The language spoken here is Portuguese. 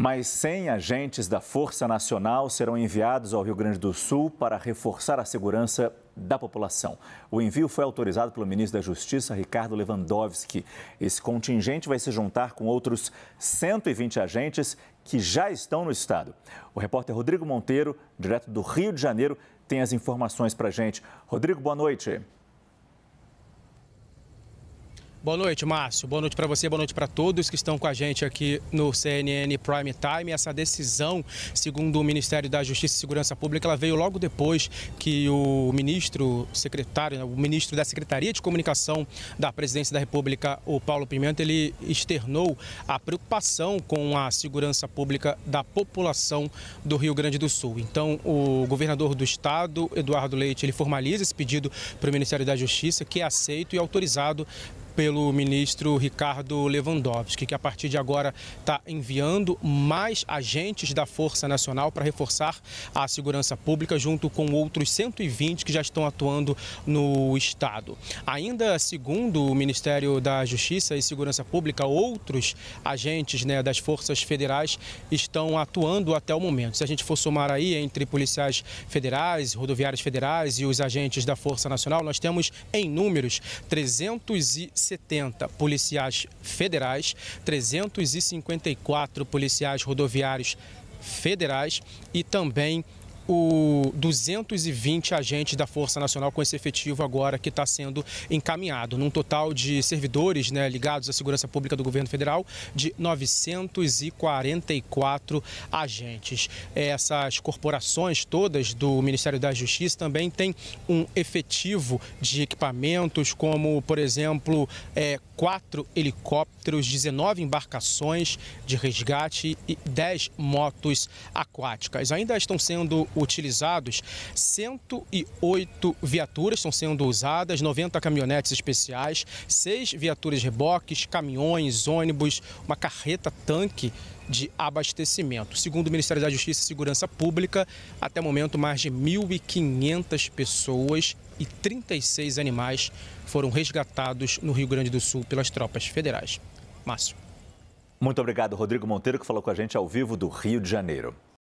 Mais 100 agentes da Força Nacional serão enviados ao Rio Grande do Sul para reforçar a segurança da população. O envio foi autorizado pelo ministro da Justiça, Ricardo Lewandowski. Esse contingente vai se juntar com outros 120 agentes que já estão no estado. O repórter Rodrigo Monteiro, direto do Rio de Janeiro, tem as informações para gente. Rodrigo, boa noite. Boa noite, Márcio. Boa noite para você, boa noite para todos que estão com a gente aqui no CNN Prime Time. Essa decisão, segundo o Ministério da Justiça e Segurança Pública, ela veio logo depois que o ministro secretário, né, o ministro da Secretaria de Comunicação da Presidência da República, o Paulo Pimenta, ele externou a preocupação com a segurança pública da população do Rio Grande do Sul. Então, o governador do estado, Eduardo Leite, ele formaliza esse pedido para o Ministério da Justiça, que é aceito e autorizado pelo ministro Ricardo Lewandowski, que a partir de agora está enviando mais agentes da Força Nacional para reforçar a segurança pública, junto com outros 120 que já estão atuando no Estado. Ainda segundo o Ministério da Justiça e Segurança Pública, outros agentes né, das forças federais estão atuando até o momento. Se a gente for somar aí entre policiais federais, rodoviários federais e os agentes da Força Nacional, nós temos em números 350. 170 policiais federais, 354 policiais rodoviários federais e também o 220 agentes da Força Nacional com esse efetivo agora que está sendo encaminhado, num total de servidores né, ligados à segurança pública do governo federal de 944 agentes. É, essas corporações todas do Ministério da Justiça também têm um efetivo de equipamentos, como, por exemplo, é, quatro helicópteros, 19 embarcações de resgate e 10 motos aquáticas. Ainda estão sendo utilizados 108 viaturas estão sendo usadas, 90 caminhonetes especiais, seis viaturas reboques, caminhões, ônibus, uma carreta tanque de abastecimento. Segundo o Ministério da Justiça e Segurança Pública, até o momento mais de 1.500 pessoas e 36 animais foram resgatados no Rio Grande do Sul pelas tropas federais. Márcio. Muito obrigado, Rodrigo Monteiro, que falou com a gente ao vivo do Rio de Janeiro.